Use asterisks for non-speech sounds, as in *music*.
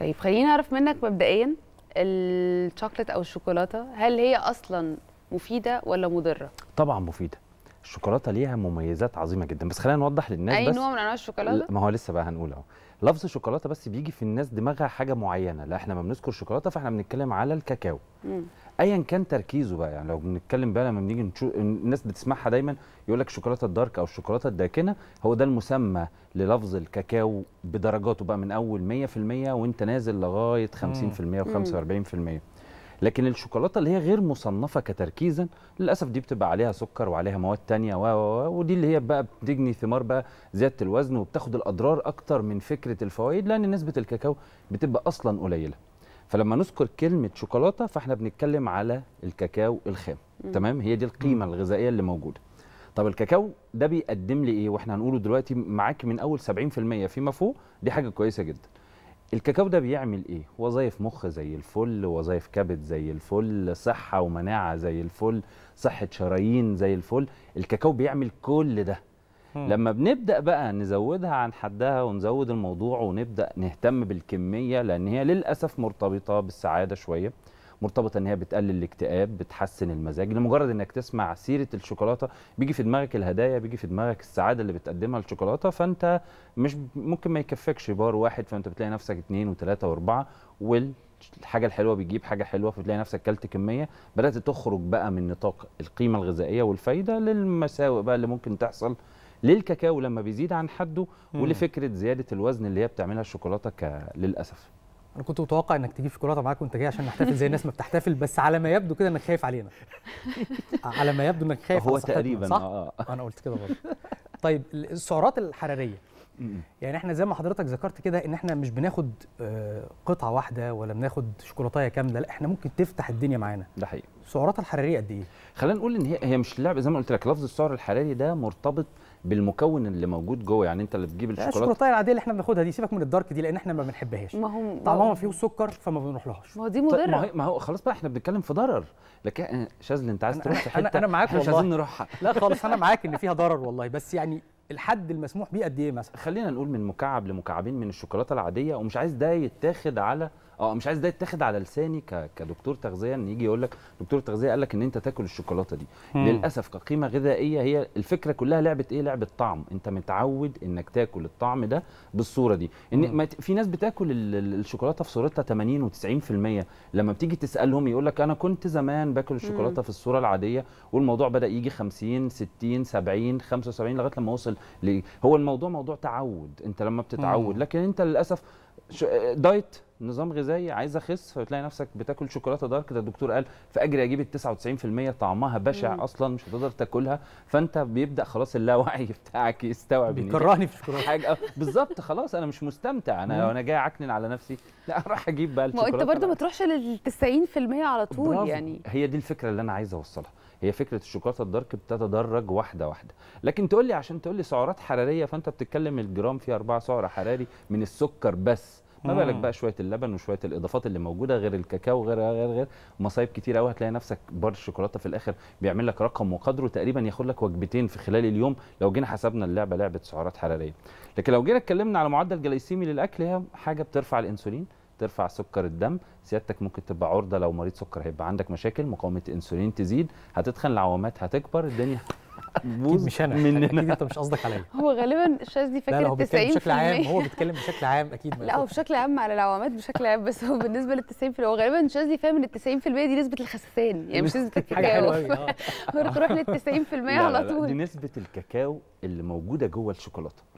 طيب خليني اعرف منك مبدئيا الشوكولاته او الشوكولاته هل هي اصلا مفيده ولا مضره طبعا مفيده الشوكولاته ليها مميزات عظيمه جدا بس خلينا نوضح للناس اي بس نوع من انواع الشوكولاته ما هو لسه بقى هنقول اهو لفظ شوكولاته بس بيجي في الناس دماغها حاجه معينه لا احنا ما بنذكر شوكولاته فاحنا بنتكلم على الكاكاو ايا كان تركيزه بقى يعني لو بنتكلم بقى لما بنيجي نشو... الناس بتسمعها دايما يقول لك الشوكولاته الدارك او الشوكولاته الداكنه هو ده المسمى للفظ الكاكاو بدرجاته بقى من اول 100% وانت نازل لغايه 50% و45% لكن الشوكولاته اللي هي غير مصنفه كتركيزا للاسف دي بتبقى عليها سكر وعليها مواد تانية و ودي اللي هي بقى بتجني ثمار بقى زياده الوزن وبتاخد الاضرار اكتر من فكره الفوائد لان نسبه الكاكاو بتبقى اصلا قليله فلما نذكر كلمه شوكولاته فاحنا بنتكلم على الكاكاو الخام تمام هي دي القيمه الغذائيه اللي موجوده طب الكاكاو ده بيقدم لي ايه واحنا هنقوله دلوقتي معاك من اول 70% فيما فوق دي حاجه كويسه جدا الكاكاو ده بيعمل ايه وظايف مخ زي الفل وظايف كبد زي الفل صحه ومناعه زي الفل صحه شرايين زي الفل الكاكاو بيعمل كل ده لما بنبدا بقى نزودها عن حدها ونزود الموضوع ونبدا نهتم بالكميه لان هي للاسف مرتبطه بالسعاده شويه مرتبطه ان هي بتقلل الاكتئاب بتحسن المزاج لمجرد انك تسمع سيره الشوكولاته بيجي في دماغك الهدايا بيجي في دماغك السعاده اللي بتقدمها الشوكولاته فانت مش ممكن ما يكفكش بار واحد فانت بتلاقي نفسك اثنين وثلاثه واربعه وال الحاجه الحلوه بتجيب حاجه حلوه فتلاقي نفسك كلت كميه بدات تخرج بقى من نطاق القيمه الغذائيه والفايده للمساوئ بقى اللي ممكن تحصل للكاكاو لما بيزيد عن حده ولفكره زياده الوزن اللي هي بتعملها الشوكولاته للاسف انا كنت متوقع انك تجيب شوكولاته معاك وانت جاي عشان نحتفل زي الناس ما بتحتفل بس على ما يبدو كده انك خايف علينا *laughs* على ما يبدو انك خايف هو تقريبا صح؟ آه. انا قلت كده برضه طيب السعرات الحراريه يعني احنا زي ما حضرتك ذكرت كده ان احنا مش بناخد آه، قطعه واحده ولا بناخد شوكولاتايه كامله لا احنا ممكن تفتح الدنيا معانا ده حقيقي سعراتها الحراريه قد ايه خلينا نقول ان هي هي مش لعبه زي ما قلت لك لفظ السعر الحراري ده مرتبط بالمكون اللي موجود جوه يعني انت اللي بتجيب الشوكولاته الشوكولاته العاديه اللي احنا بناخدها دي سيبك من الدارك دي لان احنا ما بنحبهاش ما هو طعمها فيه سكر فما بنروحلهاش ما هو دي طيب، مضره ما, ما هو خلاص بقى احنا بنتكلم في ضرر لكن آه، شاذلي انت عايز تروح في حته انا, معاك والله مش عايزين نروحها لا خالص انا *laughs* معاك ان فيها ضرر والله بس يعني الحد المسموح بيه قد ايه مثلا خلينا نقول من مكعب لمكعبين من الشوكولاته العاديه ومش عايز ده يتاخد على اه مش عايز ده يتاخد على لساني كدكتور تغذيه ان يجي يقول لك دكتور التغذيه قال لك ان انت تاكل الشوكولاته دي مم. للاسف كقيمه غذائيه هي الفكره كلها لعبه ايه لعبه طعم انت متعود انك تاكل الطعم ده بالصوره دي ان في ناس بتاكل الشوكولاته في صورتها 80 و90% لما بتيجي تسالهم يقول لك انا كنت زمان باكل الشوكولاته في الصوره العاديه والموضوع بدا يجي 50 60 70 75 لغايه لما وصل ل... هو الموضوع موضوع تعود انت لما بتتعود لكن انت للاسف دايت نظام غذائي عايز اخس فتلاقي نفسك بتاكل شوكولاته دارك ده الدكتور قال في اجري اجيب ال 99% طعمها بشع مم. اصلا مش هتقدر تاكلها فانت بيبدا خلاص اللاوعي *laughs* بتاعك يستوعب بيكرهني في *laughs* الشوكولاته حاجه بالظبط خلاص انا مش مستمتع انا انا جاي اكنن على نفسي *laughs* لا راح اجيب بقى الشوكولاته ما انت برضه ما تروحش لل 90% على طول برافو. يعني هي دي الفكره اللي انا عايز اوصلها هي فكره الشوكولاته الدارك بتتدرج واحده واحده لكن تقول لي عشان تقول لي سعرات حراريه فانت بتتكلم الجرام فيه اربعه سعر حراري من السكر بس ما بالك آه. بقى شويه اللبن وشويه الاضافات اللي موجوده غير الكاكاو غير غير غير مصايب كتير قوي هتلاقي نفسك بار الشوكولاته في الاخر بيعمل لك رقم وقدره تقريبا ياخد لك وجبتين في خلال اليوم لو جينا حسبنا اللعبه لعبه سعرات حراريه لكن لو جينا اتكلمنا على معدل جليسيمي للاكل هي حاجه بترفع الانسولين ترفع سكر الدم سيادتك ممكن تبقى عرضه لو مريض سكر هيبقى عندك مشاكل مقاومه الانسولين تزيد هتتخن العوامات هتكبر الدنيا بوز مش انا مننا. اكيد انت مش قصدك عليا هو غالبا الشاذ دي فاكر 90% لا, لا هو بيتكلم بشكل عام هو بيتكلم بشكل عام اكيد لا هو بشكل عام على العوامات بشكل عام بس هو بالنسبه لل 90% هو غالبا الشاذ دي فاهم ان ال 90% دي نسبه الخسسان يعني مش نسبه *laughs* الكاكاو تروح لل 90% على طول دي نسبه الكاكاو اللي موجوده جوه الشوكولاته